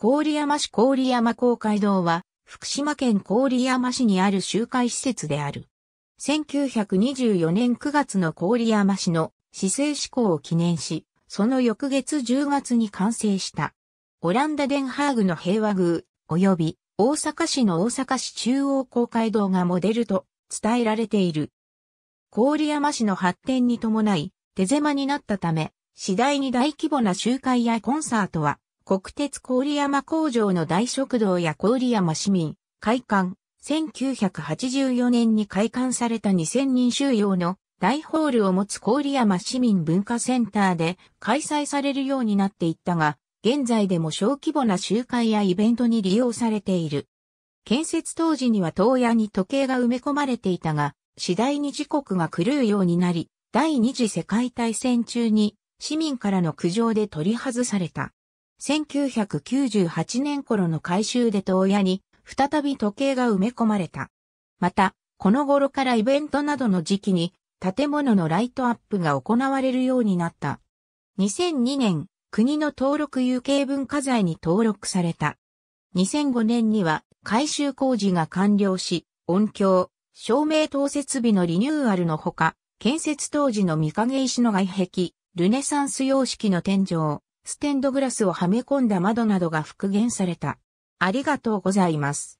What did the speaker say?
郡山市郡山公会堂は、福島県郡山市にある集会施設である。1924年9月の郡山市の市政施行を記念し、その翌月10月に完成した。オランダデンハーグの平和宮、及び大阪市の大阪市中央公会堂がモデルと伝えられている。郡山市の発展に伴い、手狭になったため、次第に大規模な集会やコンサートは国鉄郡山工場の大食堂や郡山市民、会館、1984年に開館された2000人収容の大ホールを持つ郡山市民文化センターで開催されるようになっていったが、現在でも小規模な集会やイベントに利用されている。建設当時には東屋に時計が埋め込まれていたが、次第に時刻が狂うようになり、第二次世界大戦中に市民からの苦情で取り外された。1998年頃の改修で洞爺に再び時計が埋め込まれた。また、この頃からイベントなどの時期に建物のライトアップが行われるようになった。2002年、国の登録有形文化財に登録された。2005年には改修工事が完了し、音響、照明等設備のリニューアルのほか、建設当時の御影石の外壁、ルネサンス様式の天井、ステンドグラスをはめ込んだ窓などが復元された。ありがとうございます。